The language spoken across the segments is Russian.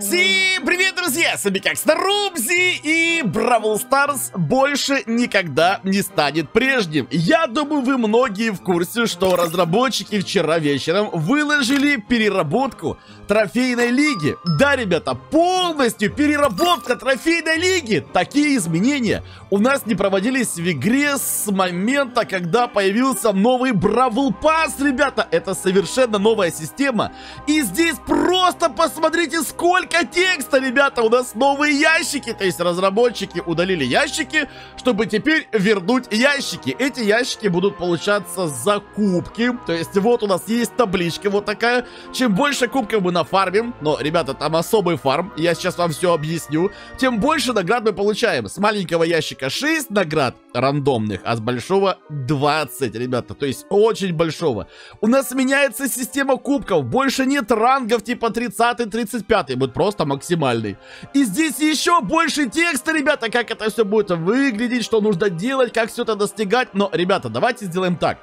Всем привет, друзья! С вами как Старубзи и Бравл Старс больше никогда не станет прежним. Я думаю, вы многие в курсе, что разработчики вчера вечером выложили переработку трофейной лиги. Да, ребята, полностью переработка трофейной лиги. Такие изменения у нас не проводились в игре с момента, когда появился новый Бравл Пасс, ребята. Это совершенно новая система. И здесь просто посмотрите, сколько текста, ребята. У нас новые ящики. То есть разработчики удалили ящики, чтобы теперь вернуть ящики. Эти ящики будут получаться закупки. То есть вот у нас есть табличка вот такая. Чем больше кубков мы нафармим. Но, ребята, там особый фарм. Я сейчас вам все объясню. Тем больше наград мы получаем. С маленького ящика 6 наград рандомных, а с большого 20, ребята. То есть очень большого. У нас меняется система кубков. Больше нет рангов типа 30 35 Будет просто максимальный. И здесь еще больше текста, ребята. Как это все будет выглядеть, что нужно делать, как все это достигать. Но, ребята, давайте сделаем так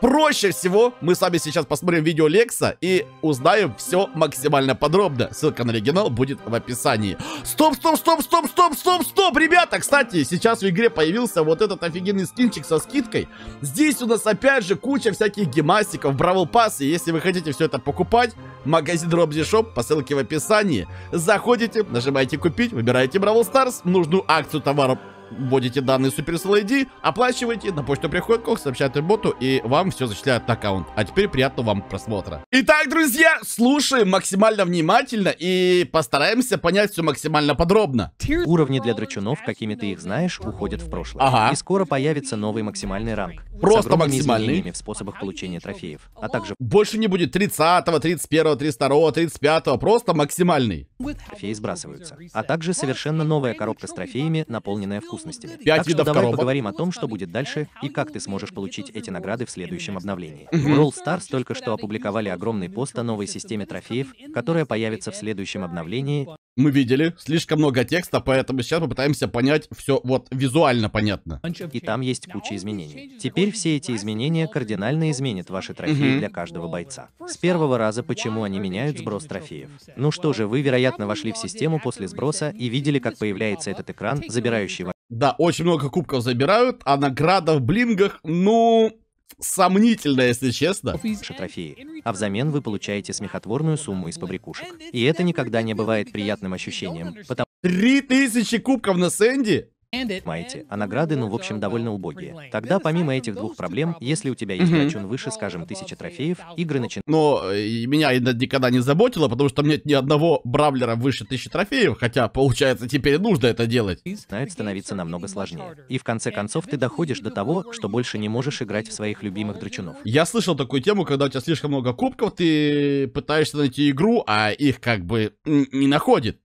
проще всего мы с вами сейчас посмотрим видео Лекса и узнаем все максимально подробно. Ссылка на оригинал будет в описании. Стоп, стоп, стоп, стоп, стоп, стоп, стоп, ребята! Кстати, сейчас в игре появился вот этот офигенный скинчик со скидкой. Здесь у нас опять же куча всяких гемастиков, бравл пассы. Если вы хотите все это покупать, магазин Robzy Shop по ссылке в описании. Заходите, нажимаете купить, выбираете Бравл Старс, нужную акцию товара вводите данные Supercell ID, оплачиваете, на почту приходит кок, сообщает боту, и вам все зачисляют на аккаунт. А теперь приятного вам просмотра. Итак, друзья, слушаем максимально внимательно и постараемся понять все максимально подробно. Уровни для драчунов, какими ты их знаешь, уходят в прошлое. Ага. И скоро появится новый максимальный ранг. Просто максимальный. в способах получения трофеев, а также... Больше не будет 30, 31, 32, 35, просто максимальный. Трофеи сбрасываются. А также совершенно новая коробка с трофеями, наполненная вкусом вкусностями. Пять так видов что давай коробок. поговорим о том, что будет дальше и как ты сможешь получить эти награды в следующем обновлении. В Brawl Stars только что опубликовали огромный пост о новой системе трофеев, которая появится в следующем обновлении. Мы видели, слишком много текста, поэтому сейчас попытаемся понять все вот визуально понятно. И там есть куча изменений. Теперь все эти изменения кардинально изменят ваши трофеи угу. для каждого бойца. С первого раза почему они меняют сброс трофеев? Ну что же, вы, вероятно, вошли в систему после сброса и видели, как появляется этот экран, забирающий да, очень много кубков забирают, а награда в блингах, ну, сомнительно, если честно. Трофеи. А взамен вы получаете смехотворную сумму из побрякушек. И это никогда не бывает приятным ощущением, потому... 3000 кубков на Сэнди? понимаете, а награды, ну, в общем, довольно убогие. Тогда, помимо этих двух проблем, если у тебя есть качун выше, скажем, тысячи трофеев, игры начинают... Но э, меня это никогда не заботило, потому что нет ни одного бравлера выше тысячи трофеев, хотя, получается, теперь нужно это делать. Начинает становиться намного сложнее. И в конце концов ты доходишь до того, что больше не можешь играть в своих любимых драчунов. Я слышал такую тему, когда у тебя слишком много кубков, ты пытаешься найти игру, а их как бы не находит.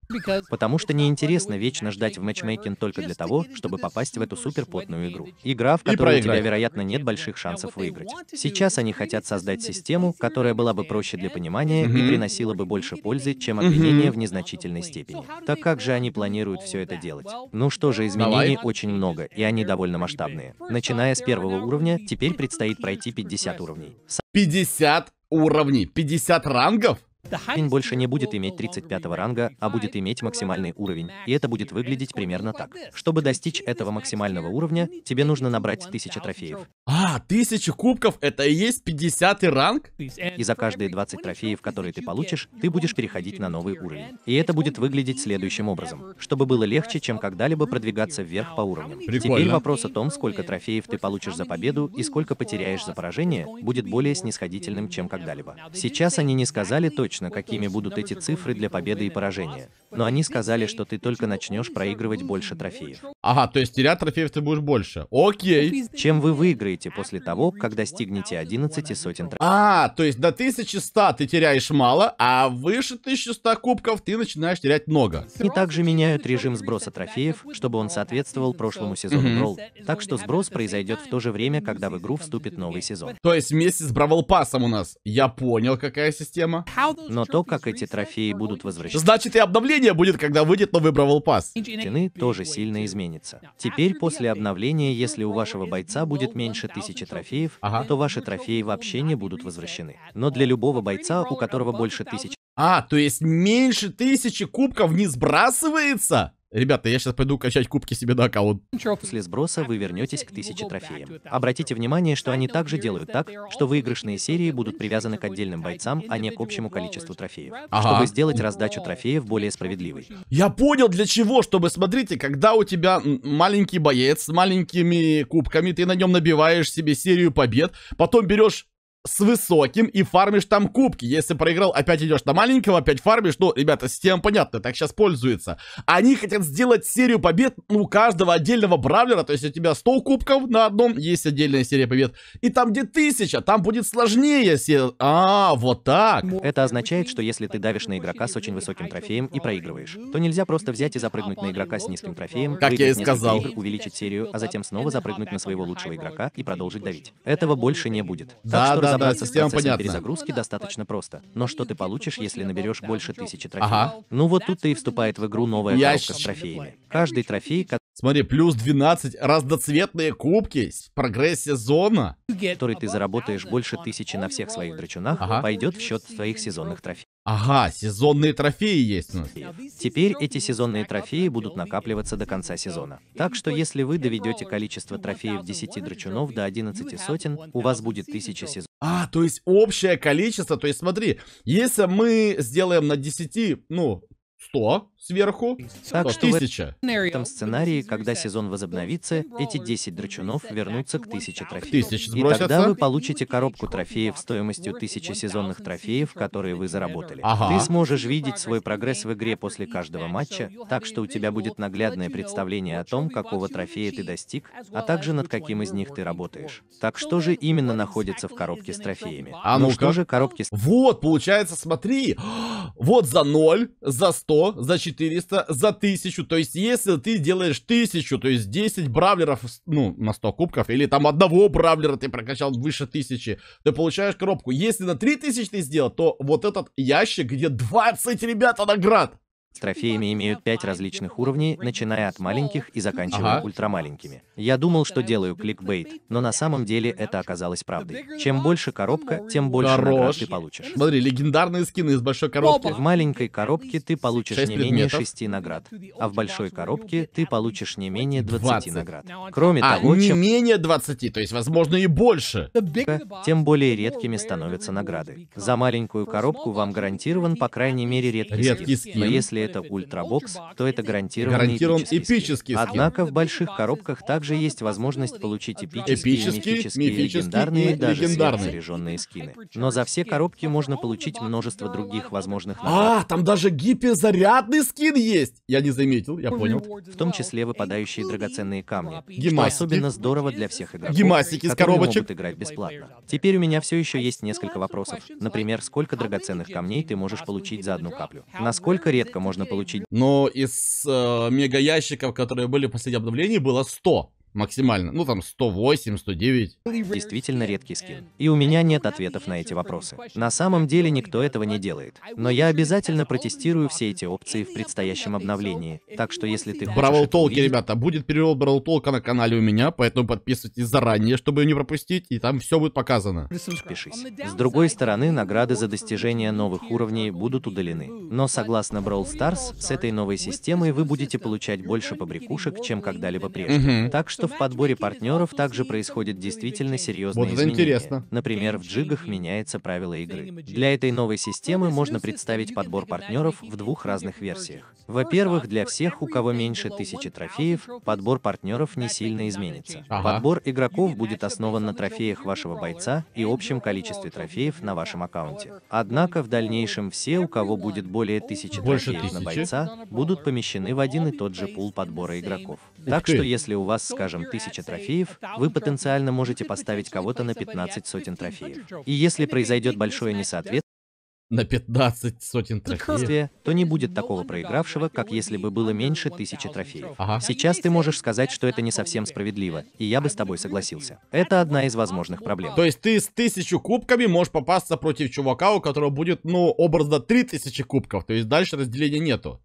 Потому что неинтересно вечно ждать в матчмейкинг только для того, чтобы попасть в эту суперпотную игру. Игра, в которой у тебя, вероятно, нет больших шансов выиграть. Сейчас они хотят создать систему, которая была бы проще для понимания mm-hmm. и приносила бы больше пользы, чем обвинение mm-hmm. в незначительной степени. Так как же они планируют все это делать? Ну что же, изменений Давай. очень много, и они довольно масштабные. Начиная с первого уровня, теперь предстоит пройти 50 уровней. 50 уровней? 50 рангов? Уровень больше не будет иметь 35 ранга, а будет иметь максимальный уровень, и это будет выглядеть примерно так. Чтобы достичь этого максимального уровня, тебе нужно набрать 1000 трофеев. А, 1000 кубков, это и есть 50 ранг? И за каждые 20 трофеев, которые ты получишь, ты будешь переходить на новый уровень. И это будет выглядеть следующим образом. Чтобы было легче, чем когда-либо продвигаться вверх по уровням. Прикольно. Теперь вопрос о том, сколько трофеев ты получишь за победу и сколько потеряешь за поражение, будет более снисходительным, чем когда-либо. Сейчас они не сказали точно, точно, какими будут эти цифры для победы и поражения. Но они сказали, что ты только начнешь проигрывать больше трофеев. Ага, то есть терять трофеев ты будешь больше. Окей. Чем вы выиграете после того, как достигнете 11 сотен трофеев? А, то есть до 1100 ты теряешь мало, а выше 1100 кубков ты начинаешь терять много. И также меняют режим сброса трофеев, чтобы он соответствовал прошлому сезону mm Brawl. Так что сброс произойдет в то же время, когда в игру вступит новый сезон. То есть вместе с Бравл Пассом у нас. Я понял, какая система. Но то, как эти трофеи будут возвращаться... Значит и обновление будет, когда выйдет новый Бравл пас. Цены тоже сильно изменятся останется. Теперь после обновления, если у вашего бойца будет меньше тысячи трофеев, ага. то ваши трофеи вообще не будут возвращены. Но для любого бойца, у которого больше тысячи... А, то есть меньше тысячи кубков не сбрасывается? Ребята, я сейчас пойду качать кубки себе на аккаунт. После сброса вы вернетесь к тысяче трофеям. Обратите внимание, что они также делают так, что выигрышные серии будут привязаны к отдельным бойцам, а не к общему количеству трофеев. Ага. Чтобы сделать раздачу трофеев более справедливой. Я понял для чего, чтобы, смотрите, когда у тебя маленький боец с маленькими кубками, ты на нем набиваешь себе серию побед, потом берешь с высоким и фармишь там кубки. Если проиграл, опять идешь на маленького, опять фармишь. Ну, ребята, система понятна, так сейчас пользуется. Они хотят сделать серию побед у каждого отдельного бравлера. То есть у тебя 100 кубков на одном, есть отдельная серия побед. И там где 1000, там будет сложнее. Се... А, вот так. Это означает, что если ты давишь на игрока с очень высоким трофеем и проигрываешь, то нельзя просто взять и запрыгнуть на игрока с низким трофеем, как я и сказал. Игр, увеличить серию, а затем снова запрыгнуть на своего лучшего игрока и продолжить давить. Этого больше не будет. Да, так что да, разобраться да, с процессом понятно. перезагрузки достаточно просто. Но что ты получишь, если наберешь больше тысячи трофеев? Ага. Ну вот тут-то и вступает в игру новая Я коробка с трофеями. Каждый трофей, Смотри, плюс 12 разноцветные кубки, с прогрессия зона. Который ты заработаешь больше тысячи на всех своих драчунах, ага. пойдет в счет твоих сезонных трофеев. Ага, сезонные трофеи есть у нас. Теперь эти сезонные трофеи будут накапливаться до конца сезона. Так что если вы доведете количество трофеев 10 драчунов до 11 сотен, у вас будет 1000 сезонов. А, то есть общее количество, то есть смотри, если мы сделаем на 10, ну, 100 сверху, так что тысяча. В этом сценарии, когда сезон возобновится, эти 10 драчунов вернутся к 1000 трофеев. и тогда вы получите коробку трофеев стоимостью 1000 сезонных трофеев, которые вы заработали. Ага. Ты сможешь видеть свой прогресс в игре после каждого матча, так что у тебя будет наглядное представление о том, какого трофея ты достиг, а также над каким из них ты работаешь. Так что же именно находится в коробке с трофеями? А ну, ну что же коробки с... Вот, получается, смотри, вот за 0, за 100 100, за 400, за 1000. То есть, если ты делаешь 1000, то есть 10 бравлеров, ну, на 100 кубков, или там одного бравлера ты прокачал выше 1000, ты получаешь коробку. Если на 3000 ты сделал, то вот этот ящик, где 20, ребята, наград. Трофеями имеют пять различных уровней, начиная от маленьких и заканчивая ага. ультрамаленькими. Я думал, что делаю кликбейт, но на самом деле это оказалось правдой. Чем больше коробка, тем больше Хорош. наград ты получишь. Смотри, легендарные скины из большой коробки. В маленькой коробке ты получишь не менее 6 наград, а в большой коробке ты получишь не менее 20, 20. наград. Кроме а, того, не чем... менее 20, то есть, возможно, и больше. Тем более редкими становятся награды. За маленькую коробку вам гарантирован, по крайней мере, редкий, редкий скин. скин. Но если это ультрабокс, то это гарантированный Гарантирован эпический скин. Однако в больших коробках также есть возможность получить эпические, эпические мифические, мифические легендарные и даже легендарные. скины. Но за все коробки можно получить множество других возможных а, наград. А, там даже гиперзарядный скин есть! Я не заметил, я понял. В том числе выпадающие драгоценные камни. Гимасики. Что особенно здорово для всех игроков. Гимасики из коробочек. могут играть бесплатно. Теперь у меня все еще есть несколько вопросов. Например, сколько драгоценных камней ты можешь получить за одну каплю? Насколько редко можно можно получить. Но из э, мега ящиков, которые были в последнем обновлении, было 100 максимально. Ну, там 108, 109. Действительно редкий скин. И у меня нет ответов на эти вопросы. На самом деле никто этого не делает. Но я обязательно протестирую все эти опции в предстоящем обновлении. Так что если ты хочешь... Бравл Толки, увидеть... ребята, будет перевод Бравл Толка на канале у меня, поэтому подписывайтесь заранее, чтобы не пропустить, и там все будет показано. Пишись. С другой стороны, награды за достижение новых уровней будут удалены. Но согласно Brawl Stars, с этой новой системой вы будете получать больше побрякушек, чем когда-либо прежде. Угу. Так что что в подборе партнеров также происходит действительно серьезные вот изменения. Интересно. Например, в джигах меняется правило игры. Для этой новой системы можно представить подбор партнеров в двух разных версиях. Во-первых, для всех, у кого меньше тысячи трофеев, подбор партнеров не сильно изменится. Ага. Подбор игроков будет основан на трофеях вашего бойца и общем количестве трофеев на вашем аккаунте. Однако в дальнейшем все, у кого будет более тысячи больше трофеев тысячи? на бойца, будут помещены в один и тот же пул подбора игроков. Так что если у вас, скажем, скажем, тысяча трофеев, вы потенциально можете поставить кого-то на 15 сотен трофеев. И если произойдет большое несоответствие, на 15 сотен трофеев, то не будет такого проигравшего, как если бы было меньше тысячи трофеев. Ага. Сейчас ты можешь сказать, что это не совсем справедливо, и я бы с тобой согласился. Это одна из возможных проблем. То есть ты с тысячу кубками можешь попасться против чувака, у которого будет, ну, образно 3000 кубков, то есть дальше разделения нету.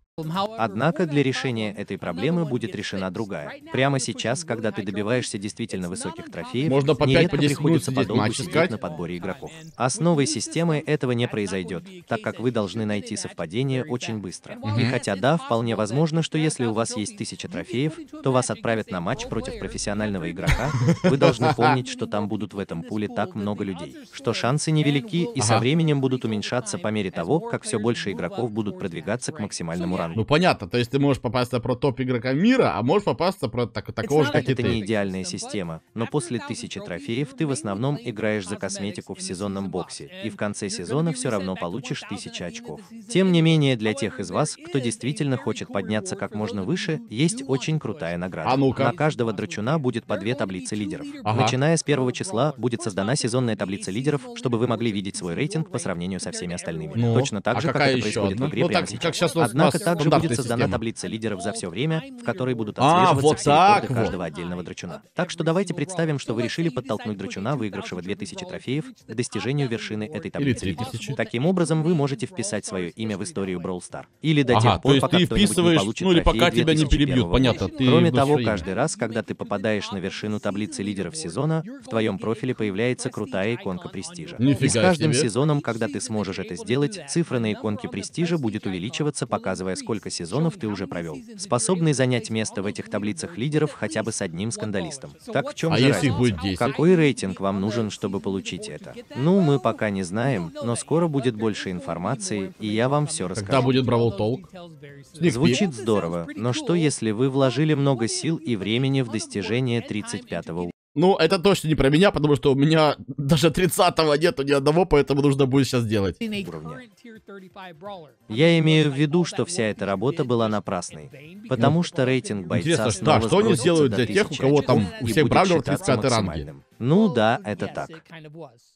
Однако для решения этой проблемы будет решена другая. Прямо сейчас, когда ты добиваешься действительно высоких трофеев, Можно по нередко по приходится подолгу сидеть на подборе игроков. Основой системы этого не произойдет, так как вы должны найти совпадение очень быстро. Угу. И хотя да, вполне возможно, что если у вас есть тысяча трофеев, то вас отправят на матч против профессионального игрока, вы должны помнить, что там будут в этом пуле так много людей, что шансы невелики и со временем будут уменьшаться по мере того, как все больше игроков будут продвигаться к максимальному рангу. Ну понятно, то есть ты можешь попасться про топ игрока мира, а можешь попасться про так, такого же, как и ты. Это не идеальная система, но после тысячи трофеев ты в основном играешь за косметику в сезонном боксе, и в конце сезона все равно получишь тысячи очков. Тем не менее, для тех из вас, кто действительно хочет подняться как можно выше, есть очень крутая награда. А ну -ка. На каждого драчуна будет по две таблицы лидеров. Ага. Начиная с первого числа будет создана сезонная таблица лидеров, чтобы вы могли видеть свой рейтинг по сравнению со всеми остальными. Ну, Точно так а же, как это происходит одна? в игре ну, прямо так, сейчас. Как сейчас Однако так. Также будет создана система. таблица лидеров за все время, в которой будут а, отслеживаться а, вот все так рекорды вот. каждого отдельного драчуна. Так что давайте представим, что вы решили подтолкнуть драчуна, выигравшего 2000 трофеев, к достижению вершины этой таблицы. Или Таким образом, вы можете вписать свое имя в историю Brawl Star. Или до ага, тех пор, то есть пока ты вписываешь, не получит ну или пока тебя не перебьют, понятно. Ты Кроме того, время. каждый раз, когда ты попадаешь на вершину таблицы лидеров сезона, в твоем профиле появляется крутая иконка престижа. Нифига и с каждым себе. сезоном, когда ты сможешь это сделать, цифра на иконке престижа будет увеличиваться, показывая сколько сезонов ты уже провел, способный занять место в этих таблицах лидеров хотя бы с одним скандалистом. Так в чем а если Будет 10? Какой рейтинг вам нужен, чтобы получить это? Ну, мы пока не знаем, но скоро будет больше информации, и я вам все расскажу. Когда будет Бравл Толк? Звучит здорово, но что если вы вложили много сил и времени в достижение 35 уровня? Ну, это точно не про меня, потому что у меня даже 30-го нету ни одного, поэтому нужно будет сейчас делать. Я имею в виду, что вся эта работа была напрасной. Потому что рейтинг бойца Интересно, снова да, что они сделают для тех, у кого там у всех бравлеров 35 ранги? Ну да, это так.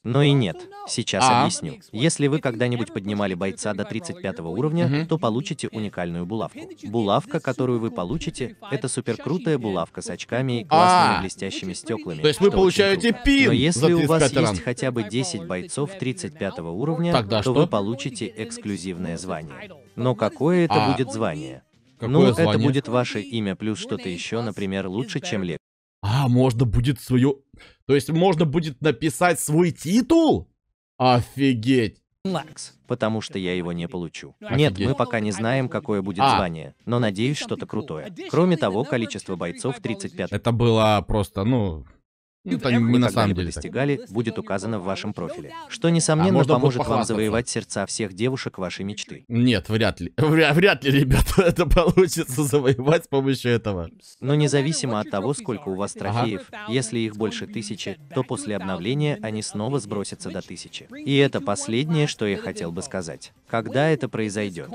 Но и нет. Сейчас а? объясню. Если вы когда-нибудь поднимали бойца до 35 уровня, угу. то получите уникальную булавку. Булавка, которую вы получите, это суперкрутая булавка с очками и а. классными а. блестящими стеклами. То есть вы получаете пин! Но если у вас ран. есть хотя бы 10 бойцов 35 уровня, Тогда то что? вы получите эксклюзивное звание. Но какое это а. будет звание? Какое ну, звание? это будет ваше имя плюс что-то еще, например, лучше, чем леп. А, можно будет свое то есть можно будет написать свой титул? Офигеть! Макс, потому что я его не получу. Офигеть. Нет, мы пока не знаем, какое будет а. звание, но надеюсь, что-то крутое. Кроме того, количество бойцов 35. Это было просто, ну, ну, ну, это не на самом деле достигали, так. будет указано в вашем профиле. А что, несомненно, а поможет вам завоевать сердца всех девушек вашей мечты. Нет, вряд ли. Вряд ли, ребята, это получится завоевать с помощью этого. Но независимо от того, сколько у вас трофеев, ага. если их больше тысячи, то после обновления они снова сбросятся до тысячи. И это последнее, что я хотел бы сказать когда это произойдет.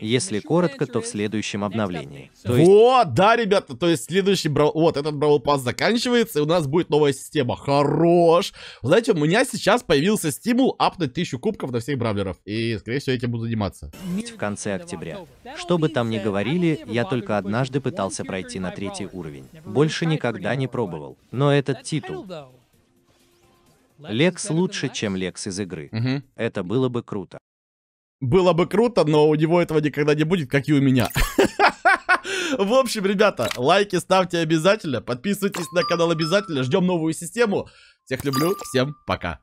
Если коротко, то в следующем обновлении. То есть... Вот, да, ребята, то есть следующий брав... Вот, этот Бравл Пас заканчивается, и у нас будет новая система. Хорош! знаете, у меня сейчас появился стимул апнуть тысячу кубков на всех бравлеров, и, скорее всего, этим буду заниматься. В конце октября. Что бы там ни говорили, я только однажды пытался пройти на третий уровень. Больше никогда не пробовал. Но этот титул... Лекс лучше, чем Лекс из игры. Угу. Это было бы круто. Было бы круто, но у него этого никогда не будет, как и у меня. В общем, ребята, лайки ставьте обязательно, подписывайтесь на канал обязательно, ждем новую систему. Всех люблю, всем пока.